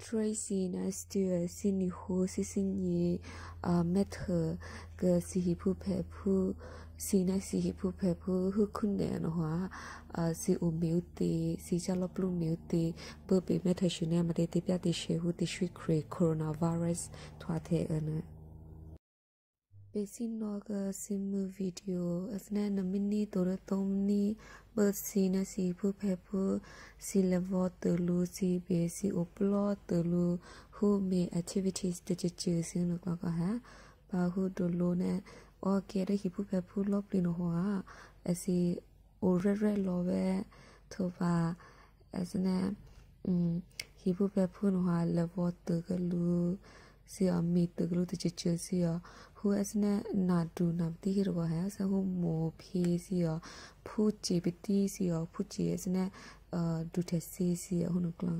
Tracy Nastia Sini Ho Sisini met her ke si pu pe pu si na si pu pe pu hu kun de no ha si u miu ti si cha lo plu miu ti pu pe met her shine ma de ti pya ti she hu ti shui kre coronavirus thwa the ana Basic noga simu video asna namini toro tomni bersi na si pu pe pu si levo telu si basic uplo telu who me activities to to to sing no kwa ha ba hu do lo na o ke re hi pu pe pu lo pli no ha asi o re re lo be to ba asna um hi pu pe pu no ha levo telu စီအမီတကလူတချေချေစီယဟူအစနနာဒူနမ်တီရောဟဲဆဟူမိုဖီစီယဖူချီပတီစီယဖူချီအစနအာဒူတစီစီယဟူနကလာ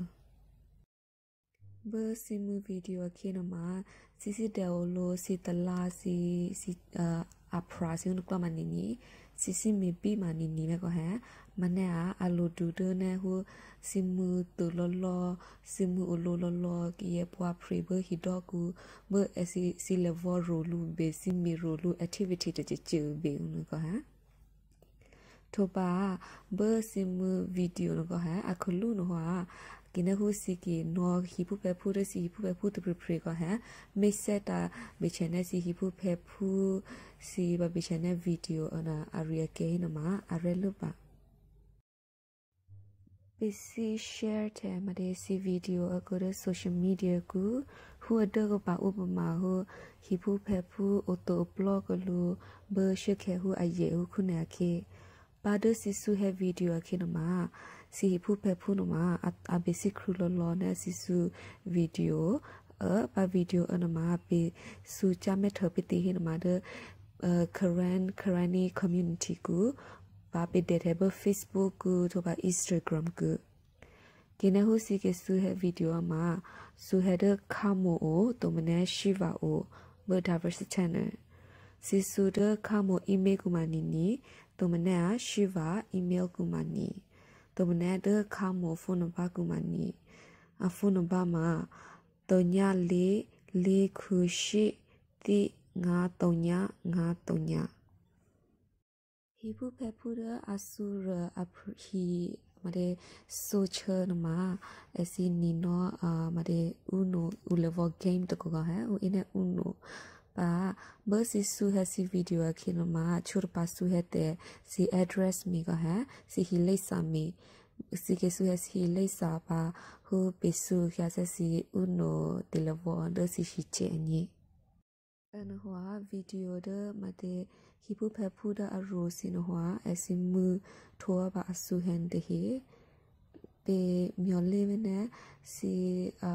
ဘစီမူဗီဒီယိုခေနမစီစီတဲလိုစီတလာစီစီအာအဖရာစင်းကမနီနီစီစီမီပီမနီနီမကဟဲမနဲ့အလိုဒူဒနဲ့ဟိုစီမူတလလစီမူအလိုလလကီယပွားဖရီဘဟီဒကူဘအစီစီလဗရူလူဘေစီမီရူလူ activity တကြချူဘေနကဟဲထိုပါဘစီမူဗီဒီယိုနကဟဲအခုလူနဟွာกินหูสิกีนอฮิผู้เพผู้ได้สิฮิผู้เพผู้ตุปรีก็ฮะไม่เซตาบิชเนสิฮิผู้เพผู้สิบบิชเนวิดีโอนะอารียเกนมาอารีลูปะပစ္စည်း share တဲ့မတဲ့ C video အကူရ social media ကိုဟိုတော့ကပါဥပမာဟိုဟိဖူဖက်ဖူ auto blog လို့ဘရှေခဲဟိုအရေးဟိုခုနေခေပါဒစီဆူဟဲ video ခေနမှာစီဖူဖေဖူနမအဘစီခရူလောလောနဲ့စီစုဗီဒီယိုအပဗီဒီယိုအနမပီစုချမဲထပတိဟိနမဒကရန်ကရနီကွန်မြူနတီကိုဘာပီဒေတဲ့ဘ Facebook ကိုတို့ဘာ Instagram ကိုဒီနဟုစီကဆူဟဲဗီဒီယိုမှာဆူဟဲဒခါမိုအိုတုမနဲရှိပါအိုဘဒါဗာစီချန်နယ်စီဆူဒခါမိုအီးမေးလ်ကူမနီနီတုမနဲရှိပါအီးမေးလ်ကူမနီသူမနဲ့တခါမို့ဖုန်းနံပါတ်ကူမနီအဖုန်းနံပါတ်မှာတော့ညလေးလေးခုရှိတိငါတော့ညငါတော့ညဟိဖူဖေဖူရအဆူရအဖဟီမတဲ့ဆိုချာနမှာအစီနီနောအမတဲ့ uno level game တကောဟဲ့ဟိုအင်းနဲ့ uno pa bus isu ha si video khilo ma chur pa su ha te si address mi ga ha si hi le sa mi si ke su ha si le sa pa hu pe su kya sa si uno de lo bo de si shi che ni an hua video de ma te hi pu phe pu da aro si no hua asim mu thoa ba asu han de hi pe myo le ne si a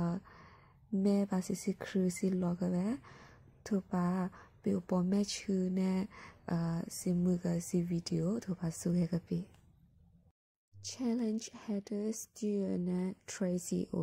me ba si si kru si lo ga ba သူပါပြပေါ်မဲ့ချူနဲ့အာစီမှုကစီဗီဒီယိုသူပါစုခဲ့ကပြီ challenge headers student tracy o